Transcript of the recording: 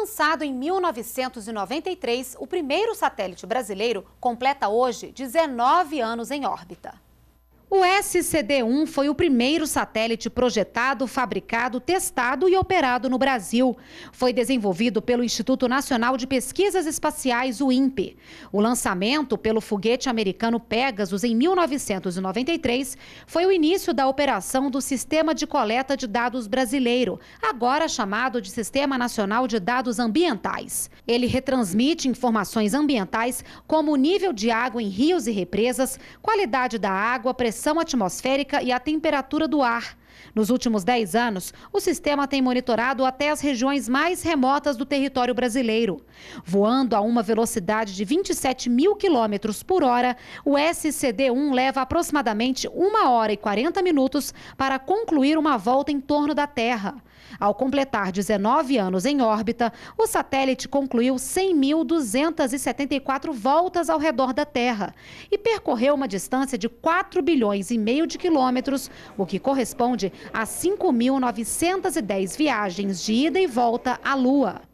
Lançado em 1993, o primeiro satélite brasileiro completa hoje 19 anos em órbita. O SCD-1 foi o primeiro satélite projetado, fabricado, testado e operado no Brasil. Foi desenvolvido pelo Instituto Nacional de Pesquisas Espaciais, o INPE. O lançamento pelo foguete americano Pegasus em 1993 foi o início da operação do Sistema de Coleta de Dados Brasileiro, agora chamado de Sistema Nacional de Dados Ambientais. Ele retransmite informações ambientais como o nível de água em rios e represas, qualidade da água, pressão pressão atmosférica e a temperatura do ar. Nos últimos 10 anos, o sistema tem monitorado até as regiões mais remotas do território brasileiro. Voando a uma velocidade de 27 mil quilômetros por hora, o SCD-1 leva aproximadamente 1 hora e 40 minutos para concluir uma volta em torno da Terra. Ao completar 19 anos em órbita, o satélite concluiu 100.274 voltas ao redor da Terra e percorreu uma distância de 4 bilhões e meio de quilômetros, o que corresponde corresponde a 5.910 viagens de ida e volta à Lua.